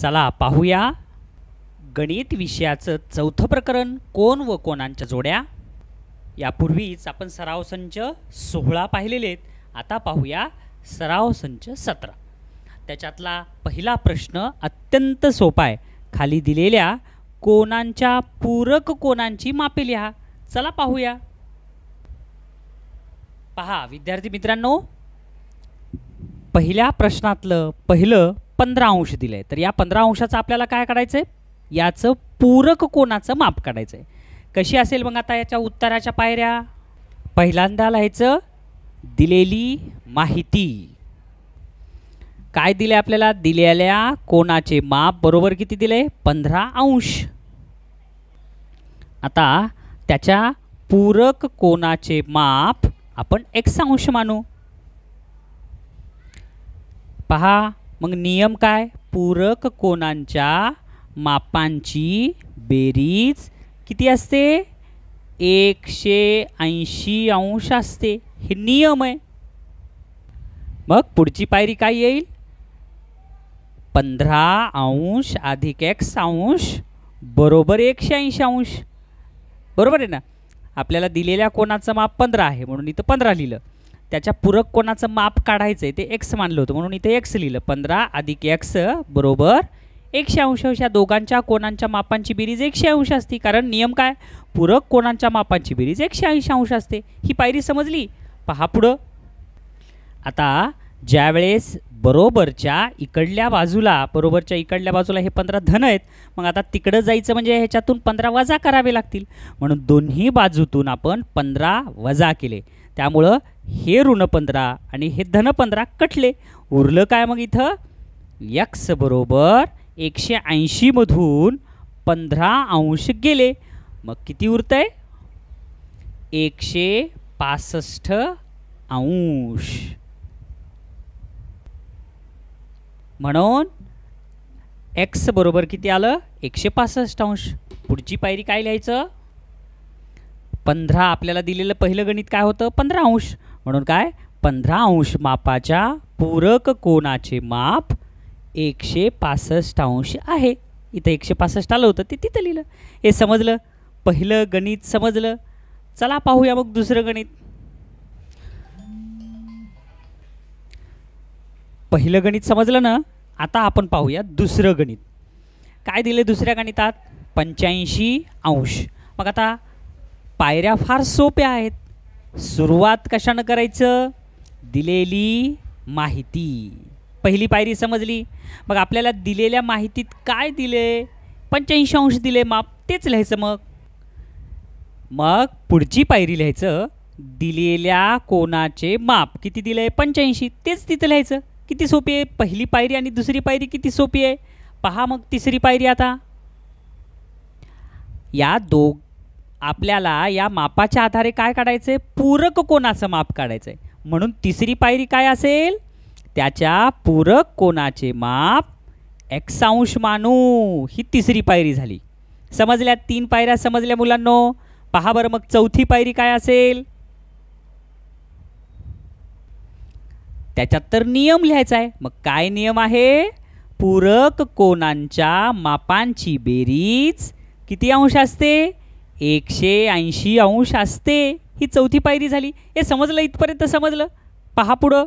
चला पाहूया गणित विषयाचं चौथं प्रकरण कोण व कोणांच्या जोड्या यापूर्वीच आपण सराव संच सोहळा पाहिलेले आहेत आता पाहूया सराव संच सतरा त्याच्यातला पहिला प्रश्न अत्यंत सोपा आहे खाली दिलेल्या कोणांच्या पूरक कोणांची मापे लिहा चला पाहूया पहा विद्यार्थी मित्रांनो पहिल्या प्रश्नातलं पहिलं पंधरा अंश दिलं आहे तर या पंधरा अंशाचं आपल्याला काय काढायचं आहे याचं पूरक कोणाचं माप काढायचं आहे कशी असेल मग आता याच्या उत्तराच्या पायऱ्या पहिल्यांदा लिहायचं दिलेली माहिती काय दिले आपल्याला दिलेल्या कोणाचे माप बरोबर किती दिले पंधरा अंश आता त्याच्या पूरक कोणाचे माप आपण एक्स अंश मानू पहा मग नियम काय पूरक कोणांच्या मापांची बेरीज किती असते एकशे ऐंशी अंश असते हे नियम आहे मग पुढची पायरी काय येईल पंधरा अंश अधिक एक्स अंश बरोबर एकशे ऐंशी अंश बरोबर आहे ना आपल्याला दिलेल्या कोणाचं माप पंधरा आहे म्हणून इथं पंधरा लिहिलं त्याच्या पूरक कोणाचं माप काढायचं आहे ते एक्स मानलं होतं म्हणून इथे एक्स लिहिलं पंधरा अधिक एक्स बरोबर एकशे अंश या दोघांच्या कोणांच्या मापांची बेरीज एकशे अंश असते कारण नियम काय पूरक कोणांच्या मापांची बेरीज एकशे ऐंशी अंश असते ही पायरी समजली पहा पुढं आता ज्यावेळेस बरोबरच्या इकडल्या बाजूला बरोबरच्या इकडल्या बाजूला हे पंधरा धन आहेत मग आता तिकडं जायचं म्हणजे ह्याच्यातून पंधरा वजा करावे लागतील म्हणून दोन्ही बाजूतून आपण पंधरा वजा केले त्यामुळं हे ऋण पंधरा आणि हे धन पंधरा कटले उरलं काय मग इथं यक्स बरोबर एकशे ऐंशीमधून पंधरा अंश गेले मग किती उरत आहे एकशे पासष्ट अंश म्हणून एक्स बरोबर किती आलं एकशे पासष्ट अंश पुढची पायरी काय लिहायचं पंधरा आपल्याला दिलेलं पहिलं गणित काय होतं पंधरा अंश म्हणून काय पंधरा अंश मापाच्या पूरक कोणाचे माप एकशे पासष्ट अंश आहे इथं एकशे पासष्ट आलं होतं ते तिथं लिहिलं हे समजलं पहिलं गणित समजलं चला पाहूया मग दुसरं गणित पहिलं गणित समजलं ना आता आपण पाहूया दुसरं गणित काय दिलं दुसऱ्या गणितात पंच्याऐंशी अंश मग आता पायऱ्या फार सोप्या आहेत सुरुवात कशानं करायचं दिलेली माहिती पहिली पायरी समजली मग आपल्याला दिलेल्या माहितीत काय दिले पंच्याऐंशी अंश दिले माप तेच लिहायचं मग मग पुढची पायरी लिहायचं दिलेल्या कोणाचे माप किती दिलं आहे पंच्याऐंशी तेच तिथं लिहायचं किती सोपी आहे पहिली पायरी आणि दुसरी पायरी किती सोपी आहे पहा मग तिसरी पायरी आता या दोघ आपल्याला या मापाच्या आधारे काय काढायचं आहे पूरक कोणाचं माप काढायचं आहे म्हणून तिसरी पायरी काय असेल त्याच्या पूरक कोणाचे माप एक्सांश मानू ही तिसरी पायरी झाली समजल्या तीन पायऱ्या समजल्या मुलांनो पहा बरं मग चौथी पायरी काय असेल त्याच्यात तर नियम लिहायचा आहे मग काय नियम आहे पूरक कोणांच्या मापांची बेरीज किती अंश असते एकशे ऐंशी अंश असते ही चौथी पायरी झाली हे समजलं इथपर्यंत समजलं पहा पुढं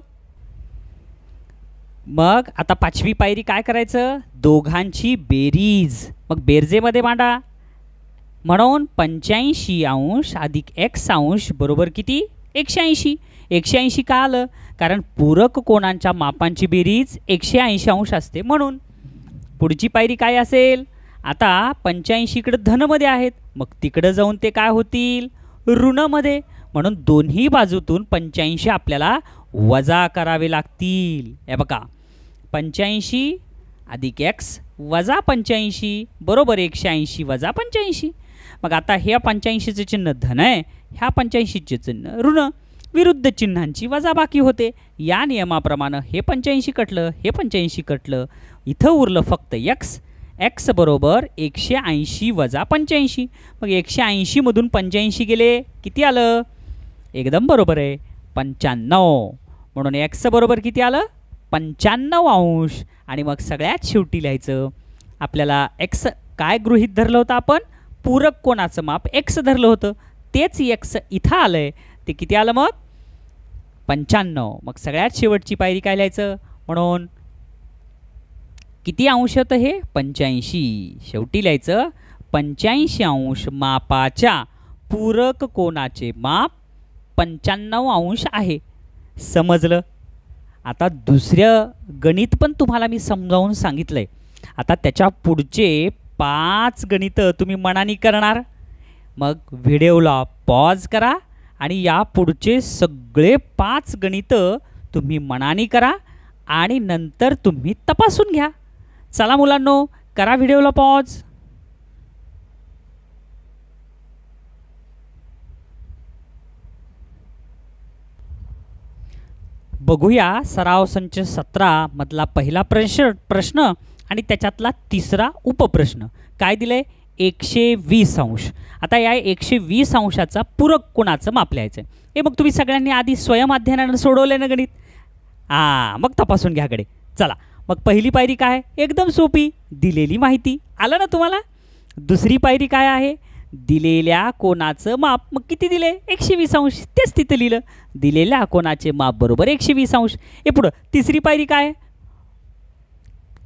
मग आता पाचवी पायरी काय करायचं दोघांची बेरीज मग बेरजेमध्ये मांडा म्हणून पंच्याऐंशी अंश अधिक एक्स अंश बरोबर किती एकशे ऐंशी एकशे ऐंशी का आलं कारण पूरक कोणांच्या मापांची बेरीज एकशे ऐंशी अंश असते म्हणून पुढची पायरी काय असेल आता पंच्याऐंशीकडे धनमध्ये आहेत मग तिकडं जाऊन ते काय होतील ऋणमध्ये म्हणून दोन्ही बाजूतून पंच्याऐंशी आपल्याला वजा करावे लागतील हे बघा पंच्याऐंशी अधिक एक्स वजा पंच्याऐंशी बरोबर एकशे ऐंशी वजा पंच्याऐंशी मग आता हे पंच्याऐंशीचं चिन्ह धन आहे ह्या पंच्याऐंशीचे चिन्ह ऋण विरुद्ध चिन्हांची वजा बाकी होते या नियमाप्रमाणे हे पंच्याऐंशी कटलं हे पंच्याऐंशी कटलं इथं उरलं फक्त एक्स एक्स बरोबर एकशे ऐंशी वजा पंच्याऐंशी मग एकशे ऐंशीमधून पंच्याऐंशी गेले किती आलं एकदम बरोबर आहे पंच्याण्णव म्हणून एक्स बरोबर किती आलं पंच्याण्णव अंश आणि मग सगळ्यात शेवटी लिहायचं आपल्याला एक्स काय गृहीत धरलं होतं आपण पूरक कोणाचं माप एक्स धरलं होतं तेच एक्स इथं आलं आहे ते किती आलं मग पंच्याण्णव मग सगळ्यात शेवटची पायरी काय लिहायचं म्हणून किती अंश होतं हे पंच्याऐंशी शेवटी लिहायचं पंच्याऐंशी अंश मापाच्या पूरक कोणाचे माप पंच्याण्णव अंश आहे समजलं आता दुसरं गणित पण तुम्हाला मी समजावून सांगितलं आहे आता त्याच्या पुढचे पाच गणितं तुम्ही मनानी करणार मग व्हिडिओला पॉज करा आणि या पुढचे सगळे पाच गणितं तुम्ही मनानी करा आणि नंतर तुम्ही तपासून घ्या चला मुलांनो करा व्हिडिओला पॉज बघूया सराव संच मधला पहिला प्रश्न प्रश्न आणि त्याच्यातला तिसरा उपप्रश्न काय दिले एकशे वीस अंश आता या एकशे वीस अंशाचा पूरक कुणाचं मापल्यायचं आहे हे मग तुम्ही सगळ्यांनी आधी स्वयं अध्ययनानं सोडवलंय ना गणित हां मग तपासून घ्याकडे चला मग पहिली पायरी काय एकदम सोपी दिलेली माहिती आलं ना तुम्हाला दुसरी पायरी काय आहे दिलेल्या कोणाचं माप मग किती दिले एकशे वीस अंश तेच तिथं लिहिलं दिलेल्या कोणाचे माप बरोबर एकशे वीस अंश हे पुढं तिसरी पायरी काय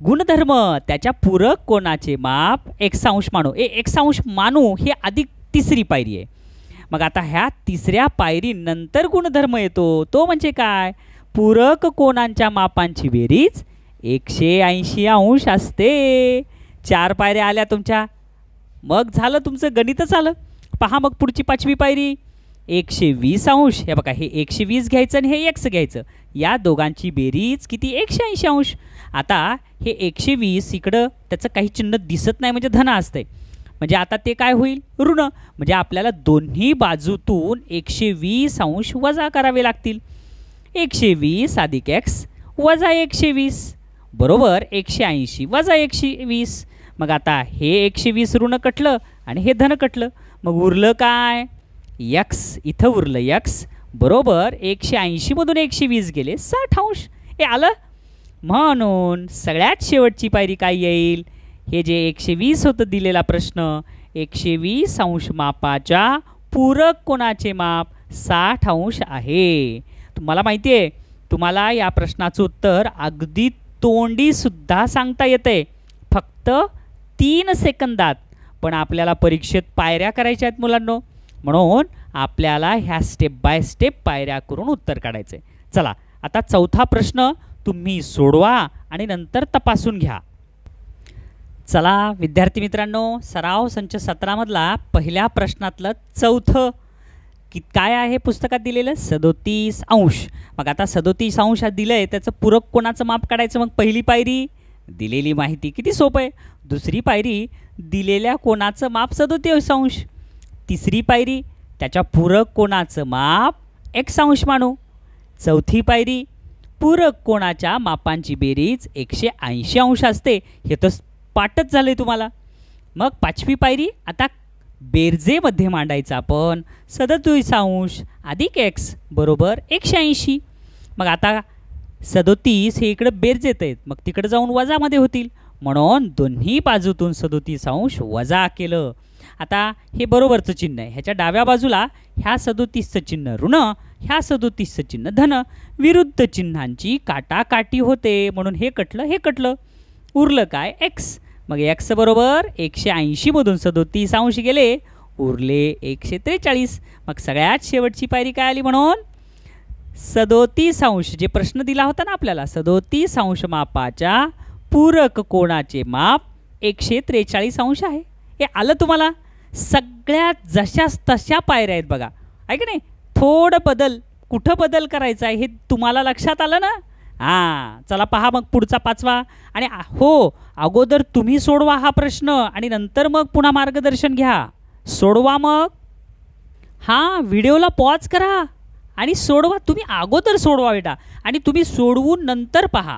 गुणधर्म त्याच्या पूरक कोणाचे माप एकसांश मानू ए एकसांश मानू हे अधिक तिसरी पायरी आहे मग आता ह्या तिसऱ्या पायरीनंतर गुणधर्म येतो तो म्हणजे काय पूरक कोणांच्या मापांची बेरीज एकशे ऐंशी अंश असते चार पायऱ्या आल्या तुमच्या मग झालं तुमचं गणितच आलं पहा मग पुढची पाचवी पायरी एकशे वीस अंश हे बघा हे एकशे वीस घ्यायचं आणि हे एक्स घ्यायचं या दोघांची बेरीज किती एकशे ऐंशी अंश आता हे एकशे वीस इकडं त्याचं काही चिन्ह दिसत नाही म्हणजे धन असतंय म्हणजे आता ते काय होईल ऋण म्हणजे आपल्याला दोन्ही बाजूतून एकशे वीस अंश वजा करावे लागतील एकशे वीस अधिक एक्स वजा एकशे वीस बरोबर एकशे ऐंशी वजा एकशे वीस मग आता हे एकशे वीस ऋण कटलं आणि हे धन कटलं मग उरलं काय यक्स इथं उरलं यक्स बरोबर एकशे ऐंशीमधून एकशे वीस गेले साठ अंश हे आलं म्हणून सगळ्यात शेवटची पायरी काय येईल हे जे एकशे वीस होतं दिलेला प्रश्न एकशे वीस अंश मापाच्या पूरक कोणाचे माप साठ अंश आहे तुम्हाला माहिती आहे तुम्हाला या प्रश्नाचं उत्तर अगदी तोंडीसुद्धा सांगता येते फक्त तीन सेकंदात पण आपल्याला परीक्षेत पायऱ्या करायच्या आहेत मुलांनो म्हणून आपल्याला ह्या स्टेप बाय स्टेप पायऱ्या करून उत्तर काढायचंय चला आता चौथा प्रश्न तुम्ही सोडवा आणि नंतर तपासून घ्या चला विद्यार्थी मित्रांनो सराव संच सतरामधला पहिल्या प्रश्नातलं चौथं कित काय आहे पुस्तकात दिलेलं सदोतीस अंश मग आता सदोतीस अंश दिलं आहे त्याचं पूरक कोणाचं माप काढायचं मग पहिली पायरी दिलेली माहिती किती सोपं आहे दुसरी पायरी दिलेल्या कोणाचं माप सदोतीस अंश तिसरी पायरी त्याच्या पूरक कोणाचं माप एक अंश मानू चौथी पायरी पूरक कोणाच्या मापांची बेरीज एकशे ऐंशी अंश असते हे तर पाठच झालं आहे तुम्हाला मग पाचवी पायरी आता बेरजेमध्ये मांडायचं आपण सदतीसांश अधिक एक्स बरोबर एकशे ऐंशी मग आता सदोतीस हे इकडं बेर्जेत आहेत मग तिकडं जाऊन वजामध्ये होतील म्हणून दोन्ही बाजूतून सदोतीस अंश वजा केलं आता हे बरोबरचं चिन्ह आहे ह्याच्या डाव्या बाजूला ह्या सदोतीसचं चिन्ह ऋण ह्या सदोतीसचं चिन्ह धन विरुद्ध चिन्हांची काटाकाटी होते म्हणून हे कटलं हे कटलं उरलं काय एक्स मग एक्स बरोबर एकशे ऐंशीमधून सदोतीस अंश गेले उरले एकशे त्रेचाळीस मग सगळ्यात शेवटची पायरी काय आली म्हणून सदोतीस अंश जे प्रश्न दिला होता ना आपल्याला सदोतीस अंश मापाच्या पूरक कोणाचे माप एकशे त्रेचाळीस अंश आहे हे आलं तुम्हाला सगळ्यात जशा तशा पायऱ्या आहेत बघा ऐक नाही थोडं बदल कुठं बदल करायचा आहे हे तुम्हाला लक्षात आलं ना हां चला पहा मग पुढचा पाचवा आणि हो अगोदर तुम्ही सोडवा हा प्रश्न आणि नंतर मग पुन्हा मार्गदर्शन घ्या सोडवा मग हां व्हिडिओला पॉज करा आणि सोडवा तुम्ही अगोदर सोडवा बेटा आणि तुम्ही सोडवून नंतर पहा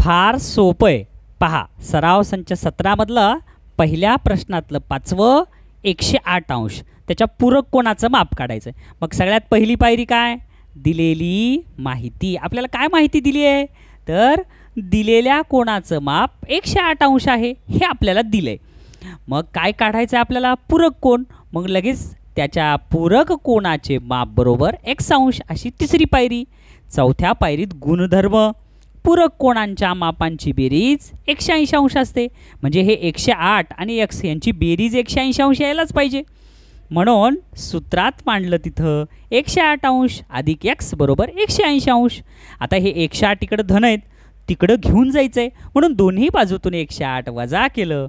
फार सोपंय पहा सराव संच सतरामधलं पहिल्या प्रश्नातलं पाचवं एकशे आठ अंश त्याच्या पूरक कोणाचं माप काढायचं मग सगळ्यात पहिली पायरी काय दिलेली माहिती आपल्याला काय माहिती दिली आहे तर दिलेल्या कोणाचं माप एकशे आठ अंश आहे हे आपल्याला दिलं आहे मग काय काढायचं आपल्याला पूरक कोण मग लगेच त्याच्या पूरक कोणाचे माप बरोबर एक्स अंश अशी तिसरी पायरी चौथ्या पायरीत गुणधर्म पूरक कोणांच्या मापांची बेरीज एकशे ऐंशी अंश असते म्हणजे हे एकशे आठ आणि एक्स यांची बेरीज एकशे ऐंशी अंश यायलाच पाहिजे म्हणून सूत्रात मांडलं तिथं एकशे आठ अंश अधिक एक्स बरोबर एकशे ऐंशी अंश आता हे एकशे आठ इकडं धन आहेत तिकडं घेऊन जायचं आहे म्हणून दोन्ही बाजूतून एकशे आठ वजा केलं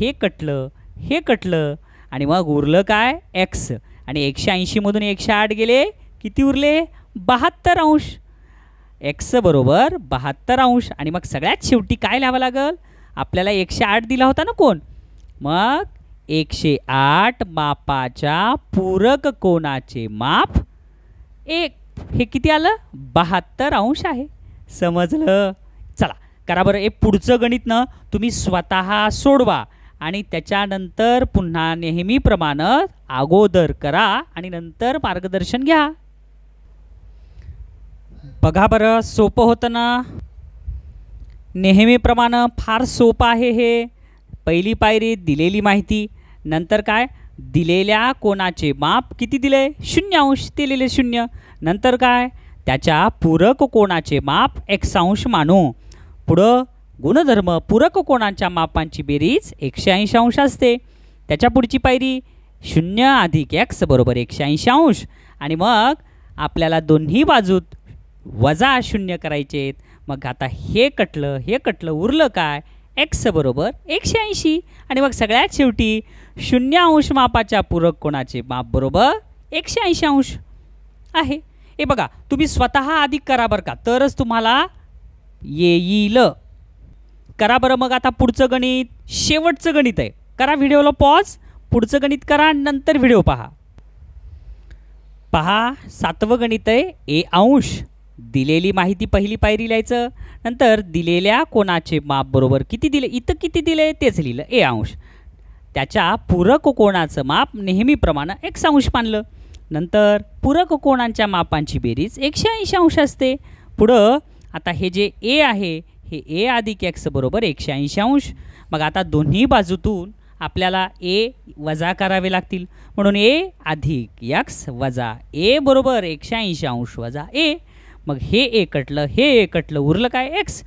हे कटलं हे कटलं आणि मग उरलं काय एक्स आणि एकशे ऐंशीमधून एकशे आठ गेले किती उरले बहात्तर अंश एक्स बरोबर बहात्तर अंश आणि मग सगळ्यात शेवटी काय लिहावं लागेल आपल्याला एकशे आठ दिला होता ना कोण मग एकशे आठ मापाच्या पूरक कोणाचे माप एक हे किती आलं बहात्तर अंश आहे समजलं चला करा बरं हे पुढचं गणित गणितनं तुम्ही स्वतः सोडवा आणि त्याच्यानंतर पुन्हा नेहमीप्रमाणे अगोदर करा आणि नंतर मार्गदर्शन घ्या बघा बरं सोपं होतं ना नेहमीप्रमाणे फार सोपं आहे हे पहिली पायरी दिलेली माहिती नंतर काय दिलेल्या कोणाचे माप किती दिले शून्य अंश दिलेले शून्य नंतर काय त्याच्या पूरक कोणाचे माप अंश मानू पुढं गुणधर्म पूरक कोणाच्या मापांची बेरीज एकशे ऐंशी अंश असते त्याच्या पुढची पायरी शून्य अधिक एक्स बरोबर एकशे ऐंशी अंश आणि मग आपल्याला दोन्ही बाजूत वजा शून्य करायचेत मग आता हे कटलं हे कटलं उरलं काय एक्स बरोबर एकशे ऐंशी आणि मग सगळ्यात शेवटी शून्य अंश मापाच्या पूरक कोणाचे माप बरोबर एकशे ऐंशी अंश आहे हे बघा तुम्ही स्वतः अधिक करा बरं का तरच तुम्हाला येईल करा बरं मग आता पुढचं गणित शेवटचं गणित आहे करा व्हिडिओला पॉज पुढचं गणित करा नंतर व्हिडिओ पहा पहा सातवं गणित आहे ए अंश दिलेली माहिती पहिली पायरी लिहायचं नंतर दिलेल्या कोणाचे माप बरोबर किती दिले इथं किती दिले तेच लिहिलं ए अंश त्याच्या पूरक कोणाचं माप नेहमीप्रमाणे एक अंश मानलं नंतर पूरक कोणांच्या मापांची बेरीज एकशे ऐंशी अंश असते पुढं आता हे जे ए आहे हे ए अधिक एक्स बरोबर एकशे ऐंशी अंश मग आता दोन्ही बाजूतून आपल्याला ए वजा करावे लागतील म्हणून ए अधिक यक्स वजा ए बरोबर एकशे ऐंशी अंश वजा ए मग हे ए कटलं हे ए कटलं उरलं काय एक्स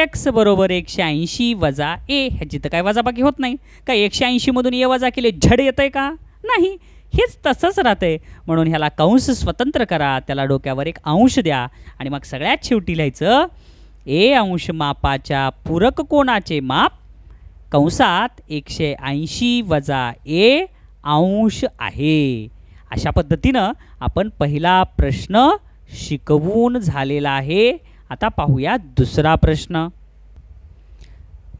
एक्स बरोबर एकशे ऐंशी वजा ए ह्याची तर काय वजाबाकी होत नाही का एकशे ऐंशीमधून ए वजा केले झड येत आहे का नाही हेच तसंच राहतंय म्हणून ह्याला कंस स्वतंत्र करा त्याला डोक्यावर एक अंश द्या आणि मग सगळ्यात शेवटी लिहायचं ए अंश मापाच्या पूरक कोणाचे माप कंसात एकशे ऐंशी वजा ए अंश आहे अशा पद्धतीनं आपण पहिला प्रश्न शिकवून झालेला आहे आता पाहूया दुसरा प्रश्न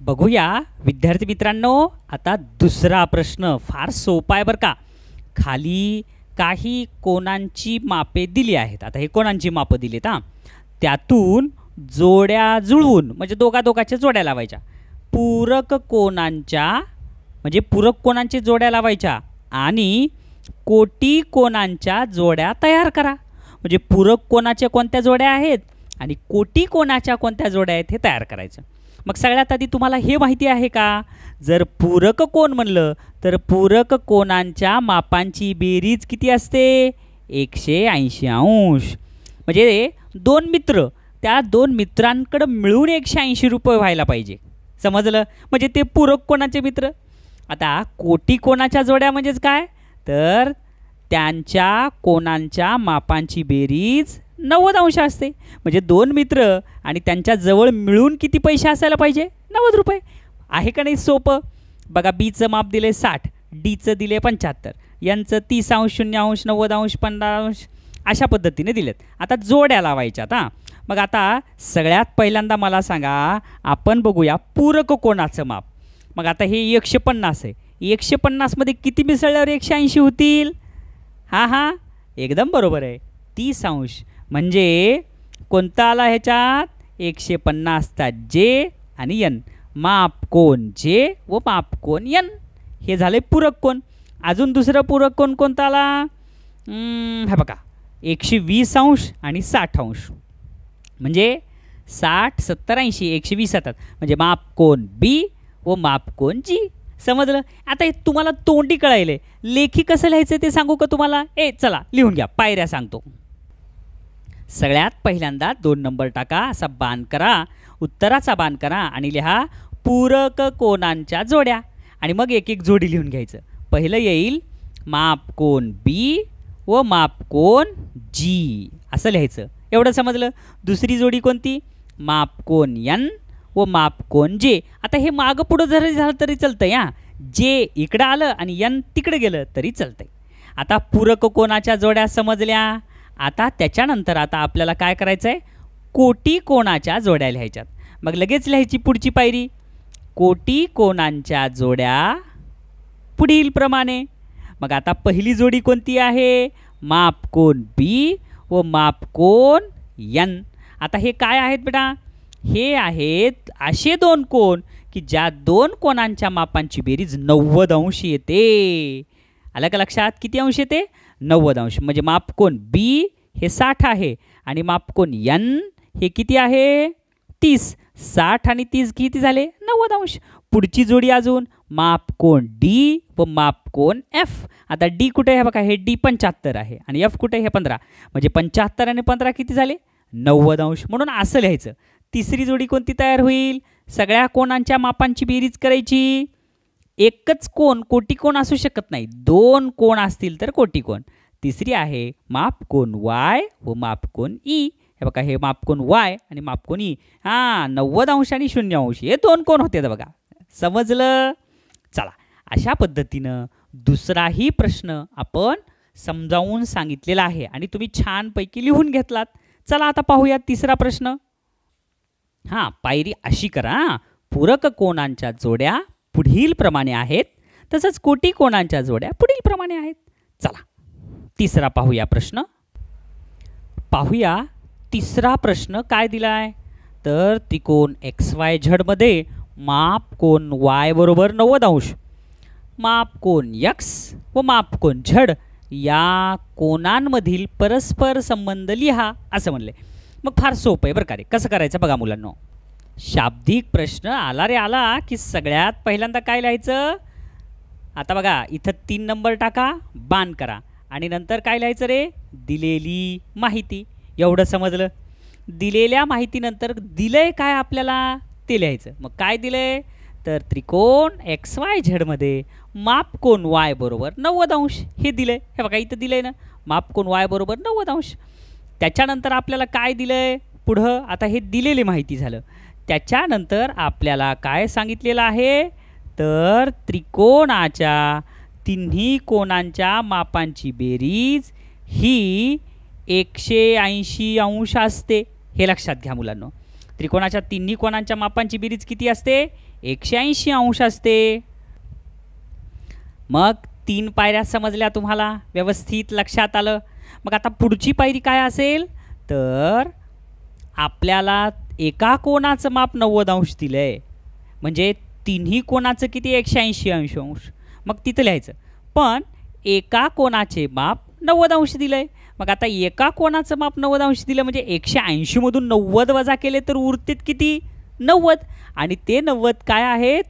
बघूया विद्यार्थी मित्रांनो आता दुसरा प्रश्न फार सोपा आहे बरं का खाली काही कोणांची मापे दिली आहेत आता हे कोणांची मापं दिली आहेत हां त्यातून जोड्या जुळवून म्हणजे दोघा दोघाच्या जोड्या लावायच्या पूरक कोणांच्या म्हणजे पूरक कोणांच्या जोड्या लावायच्या आणि कोटी कोणांच्या जोड्या तयार करा म्हणजे पूरक कोणाच्या कोणत्या जोड्या आहेत आणि कोटी कोणाच्या कोणत्या जोड्या आहेत हे तयार करायचं मग सगळ्यात आधी तुम्हाला हे माहिती आहे का जर पूरक कोण म्हणलं तर पूरक कोणांच्या मापांची बेरीज किती असते एकशे ऐंशी अंश म्हणजे दोन मित्र त्या दोन मित्रांकडं मिळून एकशे ऐंशी रुपये व्हायला पाहिजे समजलं म्हणजे ते पूरक कोणाचे मित्र आता कोटी कोणाच्या जोड्या म्हणजेच काय तर त्यांच्या कोणांच्या मापांची बेरीज नव्वद अंश असते म्हणजे दोन मित्र आणि त्यांच्या जवळ मिळून किती पैसे असायला पाहिजे नव्वद रुपये आहे का नाही सोपं बघा बीचं माप दिले साठ डीचं दिले पंच्याहत्तर यांचं तीस अंश शून्य अंश नव्वद अंश पन्नास अंश अशा पद्धतीने दिलेत आता जोड्या लावायच्यात हां मग आता सगळ्यात पहिल्यांदा मला सांगा आपण बघूया पूरक कोणाचं माप मग आता हे एकशे पन्नास आहे एकशे पन्नासमध्ये किती मिसळल्यावर एकशे ऐंशी होतील हां हां एकदम बरोबर आहे तीस अंश म्हणजे कोणता आला ह्याच्यात एकशे पन्नास जे आणि यन माप कोण जे व माप कोण यन हे झाले पूरक कोण अजून दुसरं पूरक कोण कोणता आला हे बघा एकशे वीस अंश आणि साठ अंश म्हणजे साठ सत्तर ऐंशी एकशे वीस येतात म्हणजे माप कोण बी व माप कोण जी समजलं आता हे तुम्हाला तोंडी कळायले लेखी कसं लिहायचं ते सांगू का तुम्हाला ए चला लिहून घ्या पायऱ्या सांगतो सगळ्यात पहिल्यांदा दोन नंबर टाका असा बांध करा उत्तराचा बाण करा आणि लिहा पूरक कोणांच्या जोड्या आणि मग एक एक जोडी लिहून घ्यायचं पहिलं येईल माप कोण बी व माप कोण जी असं लिहायचं एवढं समजलं दुसरी जोडी कोणती माप कोण यन व माप कोण जे आता हे मागं पुढं जरी झालं तरी चालतं या जे इकडं आलं आणि यन तिकडं गेलं तरी चालतंय आता पूरक कोणाच्या जोड्या समजल्या आता त्याच्यानंतर आता आपल्याला काय करायचं आहे कोटी कोणाच्या जोड्या लिहायच्यात मग लगेच लिहायची पुढची पायरी कोटी कोणांच्या जोड्या पुढील प्रमाणे मग आता पहिली जोडी कोणती आहे माप कोण बी व माप कोण यन आता हे काय आहेत बेटा हे आहेत असे दोन कोण की ज्या दोन कोणांच्या मापांची बेरीज नव्वद अंश येते आलं का लक्षात किती अंश येते नव्वद अंश म्हणजे मापकोन बी हे साठ आहे आणि मापकोन यन हे किती आहे तीस साठ आणि तीस किती झाले नव्वद अंश पुढची जोडी अजून मापकोन डी व मापकोन एफ आता डी कुठे आहे बघा हे डी पंच्याहत्तर आहे आणि एफ कुठे हे पंधरा म्हणजे पंच्याहत्तर आणि पंधरा किती झाले नव्वद अंश म्हणून असं लिहायचं तिसरी जोडी कोणती तयार होईल सगळ्या कोणांच्या मापांची बेरीज करायची एकच कोण कोटी कोण असू शकत नाही दोन कोण असतील तर कोटी कोण तिसरी आहे माप मापकोण वाय व माप कोण ई हे बघा हे माप मापकोण वाय आणि मापकोण ई हा नव्वद अंश आणि शून्य अंश हे दोन कोण होते बघा समजलं चला अशा पद्धतीनं दुसराही प्रश्न आपण समजावून सांगितलेला आहे आणि तुम्ही छानपैकी लिहून घेतलात चला आता पाहूया तिसरा प्रश्न हां पायरी अशी करा पूरक कोणांच्या जोड्या पुढीलप्रमाणे आहेत तसंच कोटी कोणांच्या जोड्या पुढीलप्रमाणे आहेत चला तिसरा पाहूया प्रश्न पाहूया तिसरा प्रश्न काय दिला आहे तर त्रिकोण एक्स वाय झडमध्ये माप कोण वाय बरोबर नव्वद अंश माप कोण यक्स व माप कोण झड या कोणांमधील परस्पर संबंध लिहा असं म्हणले मग फार सोपं आहे बरं का रे कसं करायचं बघा मुलांना शाब्दिक प्रश्न आला रे आला की सगळ्यात पहिल्यांदा काय लिहायचं आता बघा इथं तीन नंबर टाका बाण करा आणि नंतर काय लिहायचं रे दिलेली माहिती एवढं समजलं दिलेल्या माहितीनंतर दिलंय काय आपल्याला ते लिहायचं मग काय दिलंय तर त्रिकोण एक्स वाय झेडमध्ये माप कोण वाय बरोबर नव्वद अंश हे दिलंय हे बघा इथं दिलंय ना माप कोण वाय बरोबर नव्वद अंश त्याच्यानंतर आपल्याला काय दिलंय पुढं आता हे दिलेली माहिती झालं त्याच्यानंतर आपल्याला काय सांगितलेलं आहे तर त्रिकोणाच्या तिन्ही कोणांच्या मापांची बेरीज ही एकशे ऐंशी अंश असते हे लक्षात घ्या मुलांनो त्रिकोणाच्या तिन्ही कोणांच्या मापांची बेरीज किती असते एकशे ऐंशी अंश असते मग तीन पायऱ्या समजल्या तुम्हाला व्यवस्थित लक्षात आलं मग आता पुढची पायरी काय असेल तर आपल्याला एका कोणाचं माप नव्वद अंश दिलं आहे म्हणजे तिन्ही कोणाचं किती एकशे ऐंशी अंश अंश मग तिथं लिहायचं पण एका कोणाचे माप नव्वद अंश दिलं आहे मग आता एका कोणाचं माप नव्वद अंश दिलं म्हणजे एकशे ऐंशीमधून नव्वद वजा केले तर उरतेत किती नव्वद आणि ते नव्वद काय आहेत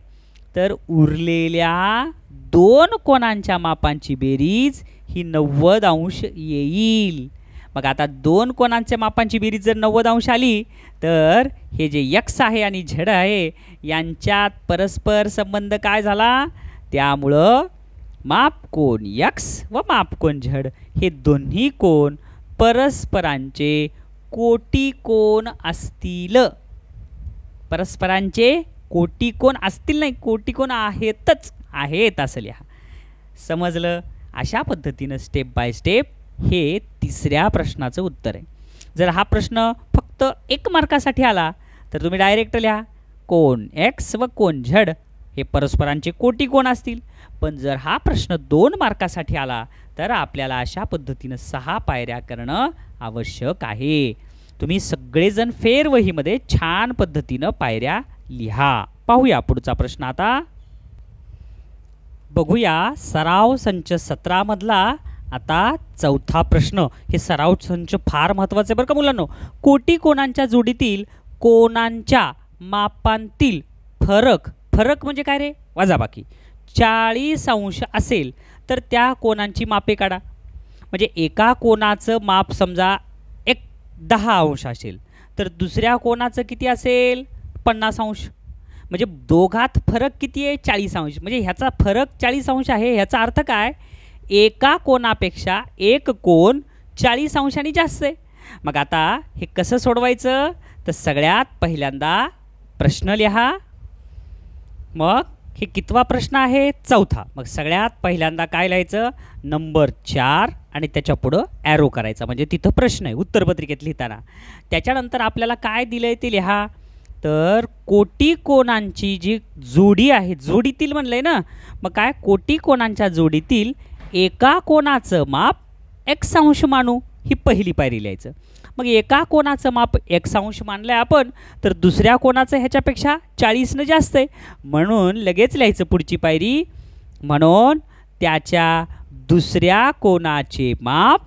तर उरलेल्या दोन कोणांच्या मापांची बेरीज ही नव्वद अंश येईल मग आता दोन कोणांच्या मापांची बेरीज जर नव्वद अंश आली तर हे जे यक्स आहे आणि झड आहे यांच्यात परस्पर संबंध काय झाला त्यामुळं माप कोण यक्स व माप कोण झड हे दोन्ही कोण परस्परांचे कोटी कोण असतील परस्परांचे कोटी कोण असतील नाही कोटी कोण आहेतच आहेत असं लिहा समजलं अशा पद्धतीनं स्टेप बाय स्टेप हे तिसऱ्या प्रश्नाचं उत्तर आहे जर हा प्रश्न फक्त एक मार्कासाठी आला तर तुम्ही डायरेक्ट लिहा कोण एक्स व कोण झड हे परस्परांचे कोटी कोण असतील पण जर हा प्रश्न दोन मार्कासाठी आला तर आपल्याला अशा पद्धतीनं सहा पायऱ्या करणं आवश्यक आहे तुम्ही सगळेजण फेरवहीमध्ये छान पद्धतीनं पायऱ्या लिहा पाहूया पुढचा प्रश्न आता बघूया सराव संच सतरामधला आता चौथा प्रश्न हे सराव संच फार महत्त्वाचे बरं का मुलांनो कोटी कोणांच्या जोडीतील कोणांच्या मापांतील फरक फरक म्हणजे काय रे वजाबाकी चाळीस अंश असेल तर त्या कोणांची मापे काढा म्हणजे एका कोणाचं माप समजा एक दहा अंश असेल तर दुसऱ्या कोणाचं किती असेल पन्नास अंश म्हणजे दोघात फरक किती आहे चाळीस अंश म्हणजे ह्याचा फरक चाळीस अंश आहे ह्याचा अर्थ काय एका कोणापेक्षा एक कोण चाळीस अंशांनी जास्त आहे मग आता हे कसं सोडवायचं तर सगळ्यात पहिल्यांदा प्रश्न लिहा मग हे कितवा प्रश्न आहे चौथा मग सगळ्यात पहिल्यांदा काय लिहायचं नंबर चार आणि त्याच्या पुढं ॲरो करायचा म्हणजे तिथं प्रश्न आहे उत्तरपत्रिकेत लिहिताना त्याच्यानंतर आपल्याला काय दिलं आहे ते लिहा तर कोटी कोणांची जी जोडी आहे जोडीतील म्हणलं आहे ना मग काय कोटी कोणांच्या जोडीतील एका कोणाचं माप अंश मानू ही पहिली पायरी लिहायचं मग एका कोणाचं माप एकसांश मानलं आहे आपण तर दुसऱ्या कोणाचं ह्याच्यापेक्षा चाळीसनं जास्त आहे म्हणून लगेच लिहायचं पुढची पायरी म्हणून त्याच्या दुसऱ्या कोणाचे माप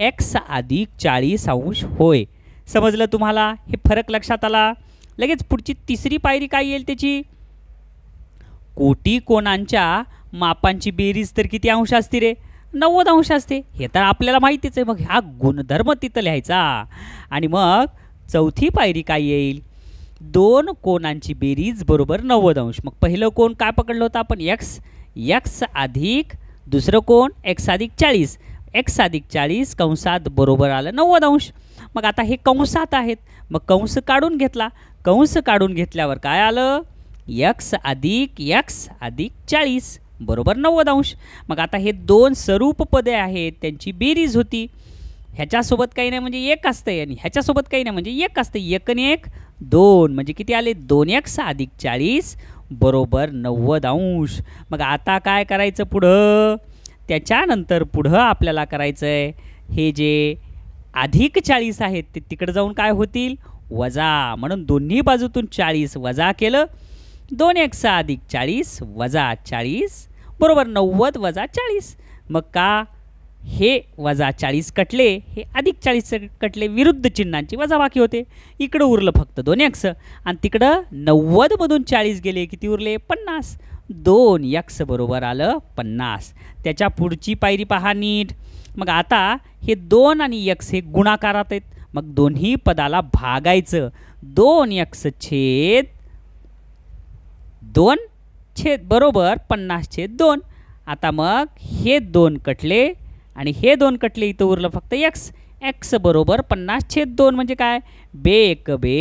एक्स अधिक चाळीस अंश होय समजलं तुम्हाला हे फरक लक्षात आला लगेच पुढची तिसरी पायरी काय येईल त्याची कोटी कोणांच्या मापांची बेरीज तर किती अंश असते रे नव्वद अंश असते हे तर आपल्याला माहितीच आहे मग हा गुणधर्म तिथं लिहायचा आणि मग चौथी पायरी काय येईल दोन कोणांची बेरीज बरोबर नव्वद अंश मग पहिलं कोण काय पकडलं होतं आपण एक्स एक्स अधिक दुसरं कोण एक्स अधिक चाळीस एक्स अधिक चाळीस कंसात बरोबर आलं नव्वद अंश मग आता हे कंसात आहेत मग कंस काढून घेतला कंस काढून घेतल्यावर काय आलं यक्स अधिक यक्स अधिक चाळीस बरोबर नव्वद अंश मग आता हे दोन स्वरूप पदे आहेत त्यांची बेरीज होती ह्याच्यासोबत काही नाही म्हणजे एक असतंय आणि ह्याच्यासोबत काही नाही म्हणजे एक असतं एक आणि एक दोन म्हणजे किती आले दोन एक सहा अधिक चाळीस बरोबर नव्वद अंश मग आता काय करायचं पुढं त्याच्यानंतर पुढं आपल्याला करायचं आहे हे जे अधिक चाळीस आहेत ते तिकडं जाऊन काय होतील वजा म्हणून दोन्ही बाजूतून चाळीस वजा केलं दोन एक सहा अधिक चाळीस वजा चाळीस बरोबर नव्वद वजा चाळीस मग का हे वजा चाळीस कटले हे अधिक चाळीस कटले विरुद्ध चिन्हांची वजाबाकी होते इकडं उरलं फक्त दोन यक्स आणि तिकडं नव्वदमधून चाळीस गेले किती उरले पन्नास दोन यक्स बरोबर आलं पन्नास त्याच्या पुढची पायरी पहा नीट मग आता हे दोन आणि यक्स हे गुणाकारात आहेत मग दोन्ही पदाला भागायचं दोन यक्स छेद दोन छेद बरोबर पन्नास छेद दोन आता मग हे दोन कटले आणि हे दोन कटले इथं उरलं फक्त एक्स एक्स बरोबर पन्नास छेद दोन म्हणजे काय बे एक बे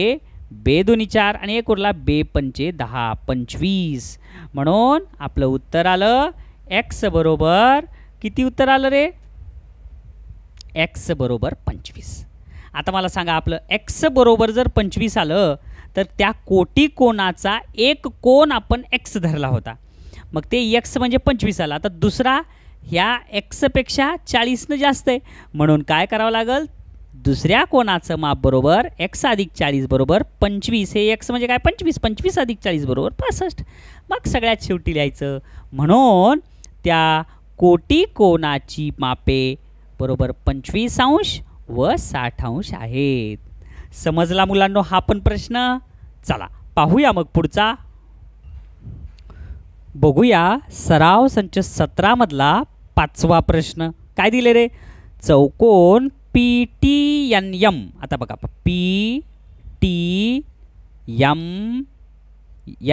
बे दोन्ही चार आणि एक उरला बे पंचे दहा पंचवीस म्हणून आपलं उत्तर आलं एक्स बरोबर किती उत्तर आलं रे एक्स बरोबर पंचवीस आता मला सांगा आपलं एक्स बरोबर जर पंचवीस आलं तर त्या कोटी कोणाचा एक कोण आपण एक्स धरला होता मग ते एक्स म्हणजे पंचवीस आला आता दुसरा ह्या एक्सपेक्षा चाळीसनं जास्त आहे म्हणून काय करावं लागेल दुसऱ्या कोणाचं माप बरोबर एक्स अधिक चाळीस बरोबर पंचवीस हे एक्स म्हणजे काय पंचवीस पंचवीस अधिक चाळीस बरोबर पासष्ट मग सगळ्यात शेवटी लिहायचं म्हणून त्या कोटी कोणाची मापे बरोबर पंचवीस अंश व साठ अंश आहेत समजला मुलांनो हा पण प्रश्न चला पाहूया मग पुढचा बघूया सराव संच सतरामधला पाचवा प्रश्न काय दिले रे चौकोन पी टी एन यम आता बघा P T M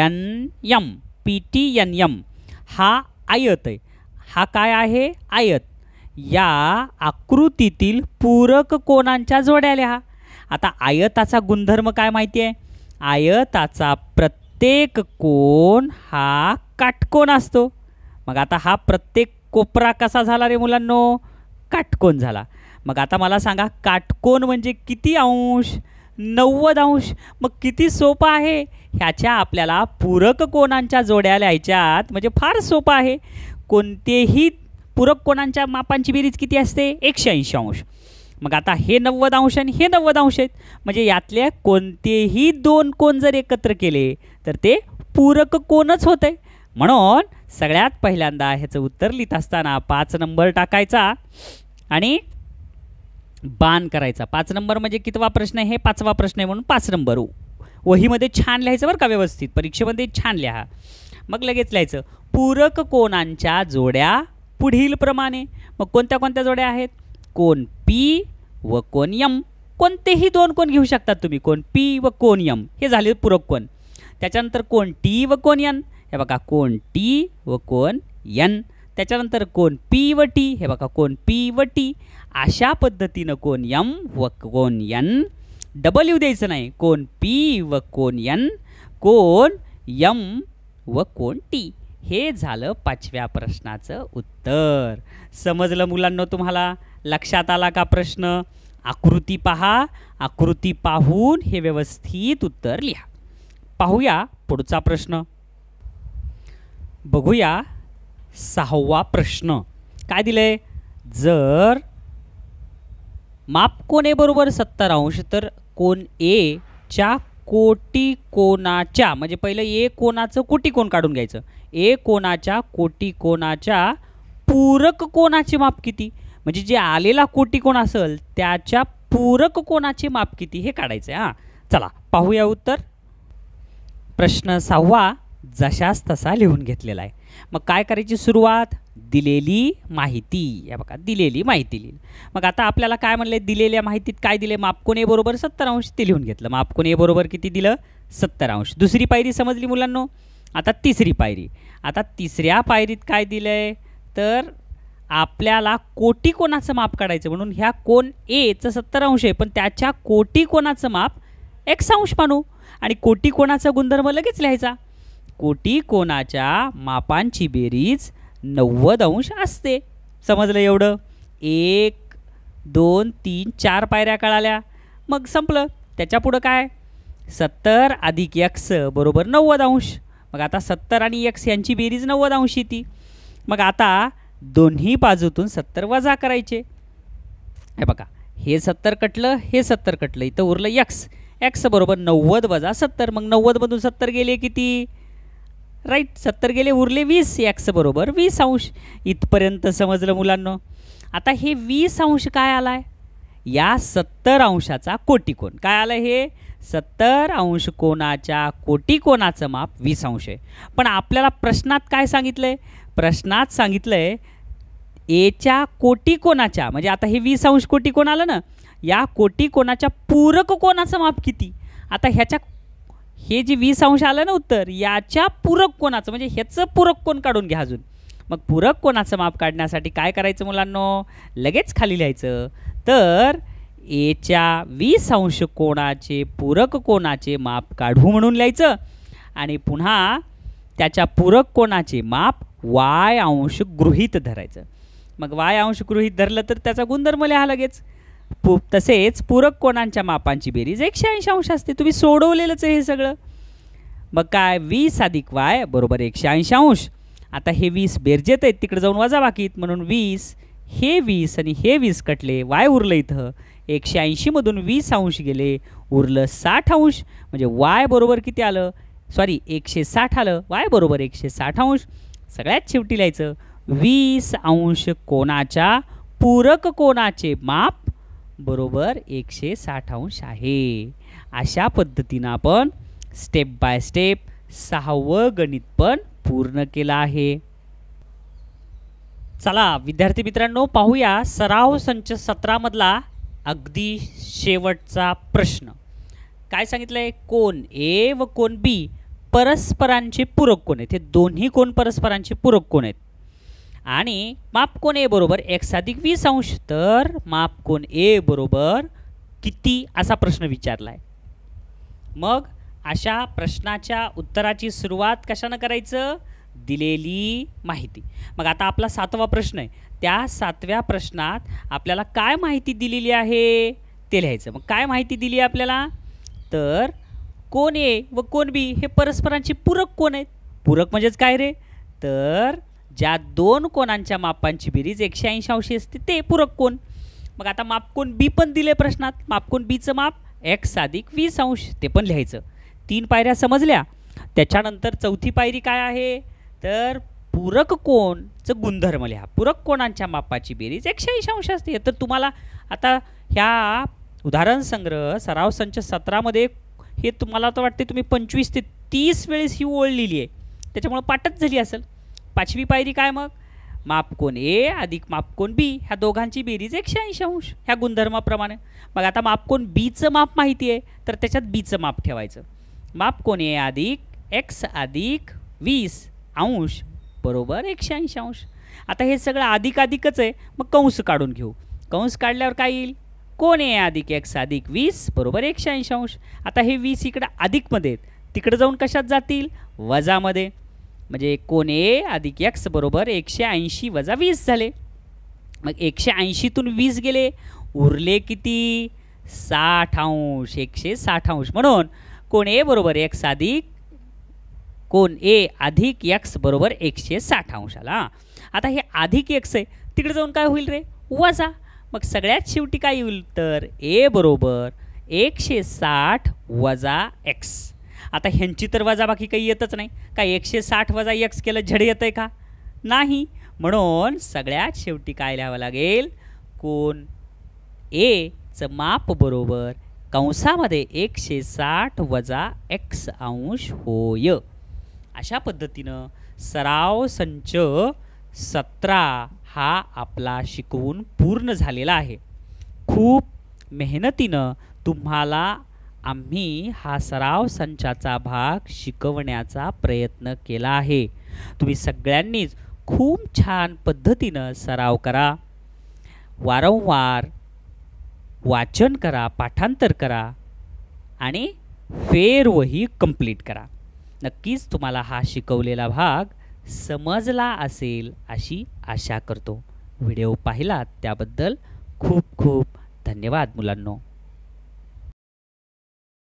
N M P T N M हा आयत आहे हा काय आहे आयत या आकृतीतील पूरक कोणांच्या जोड्या लिहा आता आयताचा गुणधर्म काय माहिती आहे आयताचा प्रत्येक कोण हा काटकोण असतो मग आता हा प्रत्येक कोपरा कसा झाला रे मुलांनो काटकोण झाला मग आता मला सांगा काटकोण म्हणजे किती अंश नव्वद अंश मग किती सोपं आहे ह्याच्या आपल्याला पूरक कोणांच्या जोड्या लिहायच्यात म्हणजे फार सोपं आहे कोणतेही पूरक कोणांच्या मापांची बेरीज किती असते एकशे ऐंशी अंश मग आता हे नव्वद अंश आणि हे नव्वद अंश आहेत म्हणजे यातल्या कोणतेही दोन कोण जर एकत्र केले तर ते पूरक कोणच होत आहे म्हणून सगळ्यात पहिल्यांदा ह्याचं उत्तर लिहित असताना पाच नंबर टाकायचा आणि बाण करायचा पाच नंबर म्हणजे कितवा प्रश्न आहे हे पाचवा प्रश्न आहे म्हणून पाच नंबर वहीमध्ये छान लिहायचं बरं का व्यवस्थित परीक्षेमध्ये छान लिहा मग लगेच लिहायचं पूरक कोणांच्या जोड्या पुढील प्रमाणे मग कोणत्या कोणत्या जोड्या आहेत कोण पी व कोण यम कोणतेही दोन कोण घेऊ शकतात तुम्ही कोण पी व कोण यम हे झाले पूरक कोण त्याच्यानंतर कोण टी व कोण यन हे बघा कोण टी व कोण यन त्याच्यानंतर कोण पी व टी हे बघा कोण पी व टी अशा पद्धतीनं कोण यम व कोण यन डबल यू द्यायचं नाही कोण पी व कोण यन कोण यम व कोण टी हे झालं पाचव्या प्रश्नाचं उत्तर समजलं मुलांना तुम्हाला लक्षात आला का प्रश्न आकृती पहा आकृती पाहून हे व्यवस्थित उत्तर लिहा पाहूया पुढचा प्रश्न बघूया सहावा प्रश्न काय दिलंय जर माप कोणे बरोबर सत्तर अंश तर कोण ए च्या कोटी कोणाच्या म्हणजे पहिलं ए कोणाचं कोटी कोण काढून घ्यायचं ए कोणाच्या कोटी कोणाच्या पूरक कोणाचे माप किती म्हणजे जे आलेला कोटी कोण असेल त्याच्या पूरक कोणाचे माप किती हे काढायचं आहे हां चला पाहूया उत्तर प्रश्न सहावा जशास तसा लिहून घेतलेला आहे मग काय करायची सुरुवात दिलेली माहिती या बघा दिलेली माहिती लिहिली मग आता आपल्याला काय म्हणले दिलेल्या माहितीत काय दिले मापकोण ए बरोबर सत्तर अंश ते लिहून घेतलं मापकोण ए बरोबर किती दिलं सत्तर अंश दुसरी पायरी समजली मुलांनो आता तिसरी पायरी आता तिसऱ्या पायरीत काय दिलं आहे तर आपल्याला कोटी कोणाचं माप काढायचं म्हणून ह्या कोण एचं सत्तर अंश आहे पण त्याच्या कोटी कोणाचं माप एक्स अंश मानू आणि कोटी कोणाचा गुणधर्म लगेच लिहायचा कोटी कोणाच्या मापांची बेरीज नव्वद अंश असते समजलं एवढं एक दोन तीन चार पायऱ्या कळाल्या मग संपलं त्याच्यापुढं काय सत्तर अधिक यक्स बरोबर नव्वद अंश मग आता सत्तर आणि यक्स यांची बेरीज नव्वद अंश येते मग आता दोन्ही बाजूतून सत्तर वजा करायचे हे बघा हे सत्तर कटलं हे सत्तर कटलं इथं उरलं एक्स एक्स बरोबर नव्वद वजा सत्तर मग नव्वदमधून सत्तर गेले किती राईट सत्तर गेले उरले वीस एक्स बरोबर वीस अंश इथपर्यंत समजलं मुलांना आता हे वीस अंश काय आलाय या सत्तर अंशाचा कोटिकोन काय आलं हे सत्तर अंश कोणाच्या कोटिकोनाचं माप वीस अंश आहे पण आपल्याला प्रश्नात काय सांगितलं प्रश्नात सांगितलंय एच्या कोटी कोणाच्या म्हणजे आता हे वीस अंश कोटी कोण आलं ना या कोटी कोणाच्या पूरक कोणाचं माप किती आता ह्याच्या हे जे वीस अंश आलं ना उत्तर याच्या पूरक कोणाचं म्हणजे ह्याचं पूरक कोण काढून घ्या अजून मग पूरक कोणाचं माप काढण्यासाठी काय करायचं मुलांनो लगेच खाली लिहायचं तर एच्या वीस अंश कोणाचे पूरक कोणाचे माप काढू म्हणून लिहायचं आणि पुन्हा त्याच्या पूरक कोणाचे माप वाय अंश गृहीत धरायचं मग वाय अंश गृहीत धरलं तर त्याचा गुणधर्म लिहा लगेच पु तसेच पूरक कोणांच्या मापांची बेरीज एकशे ऐंशी अंश असते तुम्ही सोडवलेलंच आहे हे सगळं मग काय वीस अधिक वाय बरोबर एकशे ऐंशी अंश आता हे वीस बेरजेत आहेत तिकडे जाऊन वजा बाकीत म्हणून वीस हे वीस आणि हे वीस कटले वाय उरलं इथं एकशे ऐंशीमधून वीस अंश गेले उरलं साठ अंश म्हणजे वाय बरोबर किती आलं सॉरी एकशे साठ आलं वाय बरोबर एकशे साठ अंश सगळ्यात शेवटी लिहायचं वीस अंश कोणाच्या पूरक कोणाचे माप बरोबर एकशे साठ अंश आहे अशा पद्धतीनं आपण स्टेप बाय स्टेप सहावं गणित पण पूर्ण केलं आहे चला विद्यार्थी मित्रांनो पाहूया सराव संच सत्रामधला अगदी शेवटचा प्रश्न काय सांगितलंय कोण ए व कोण बी परस्परांचे पूरक कोण आहेत हे दोन्ही कोण परस्परांचे पूरक कोण आहेत आणि मापकोन ए बरोबर एक्स अधिक वीस अंश तर कोण ए बरोबर किती असा प्रश्न विचारला आहे मग अशा प्रश्नाच्या उत्तराची सुरुवात कशानं करायचं दिलेली माहिती मग आता आपला सातवा प्रश्न आहे त्या सातव्या प्रश्नात आपल्याला काय माहिती दिलेली आहे ते लिहायचं मग काय माहिती दिली आहे आपल्याला तर कोण ए व कोण बी हे परस्परांचे पूरक कोण आहेत पूरक म्हणजेच काय रे तर ज्या दोन कोणांच्या मापांची बेरीज एकशे ऐंशी अंशी असते ते पूरक कोण मग आता मापकोन बी पण दिले प्रश्नात मापकोन बीचं माप एक्स अधिक वीस अंश ते पण लिहायचं तीन पायऱ्या समजल्या त्याच्यानंतर चौथी पायरी काय आहे तर पूरक कोणचं गुणधर्म लिहा पूरक कोणांच्या मापाची बेरीज एकशे ऐंशी अंश असते तर तुम्हाला आता ह्या उदाहरण संग्रह सराव संच सतरामध्ये हे तुम्हाला तर वाटते तुम्ही पंचवीस ते तीस वेळेस ही ओळ लिहिली आहे त्याच्यामुळं पाठच झाली असेल पाचवी पायरी काय मग मापकोन ए अधिक मापकोन बी ह्या दोघांची बेरीज एकशे ऐंशी अंश ह्या गुणधर्माप्रमाणे मग आता मापकोन बीचं माप माहिती आहे तर त्याच्यात बीचं माप ठेवायचं मापकोन ए अधिक एक्स अधिक वीस अंश बरोबर एकशे ऐंशी अंश आता हे सगळं अधिक अधिकच आहे मग कंस काढून घेऊ कंस काढल्यावर काय येईल कोण ए अधिक एक्स अधिक वीस बरोबर एकशे ऐंशी अंश आता हे वीस इकडं अधिकमध्ये आहेत तिकडं जाऊन कशात जातील वजामध्ये म्हणजे कोण ए अधिक एक्स बरोबर एकशे ऐंशी वजा वीस झाले मग एकशे ऐंशीतून वीस गेले उरले किती साठ अंश एकशे साठ अंश म्हणून कोण ए बरोबर एक्स अधिक कोण ए अधिक एक्स बरोबर एकशे साठ अंश आला आता हे अधिक एक्स आहे तिकडे जाऊन काय होईल रे वजा मग सगळ्यात शेवटी काय होईल तर ए बरोबर एकशे साठ वजा एक्स आता ह्यांची तर वजा बाकी काही येतच नाही का एकशे साठ वजा एक्स केलं झड येतं आहे का नाही म्हणून सगळ्यात शेवटी काय लिहावं लागेल कोण एचं माप बरोबर कंसामध्ये एकशे साठ वजा एक्स अंश होय अशा पद्धतीनं सराव संच सतरा हा आपला शिकवून पूर्ण झालेला आहे खूप मेहनतीनं तुम्हाला आम्ही हा सराव संचाचा भाग शिकवण्याचा प्रयत्न केला आहे तुम्ही सगळ्यांनीच खूप छान पद्धतीनं सराव करा वारंवार वाचन करा पाठांतर करा आणि फेरवही कंप्लीट करा नक्कीच तुम्हाला हा शिकवलेला भाग समजला असेल अशी आशा करतो व्हिडिओ पाहिलात त्याबद्दल खूप खूप धन्यवाद मुलांनो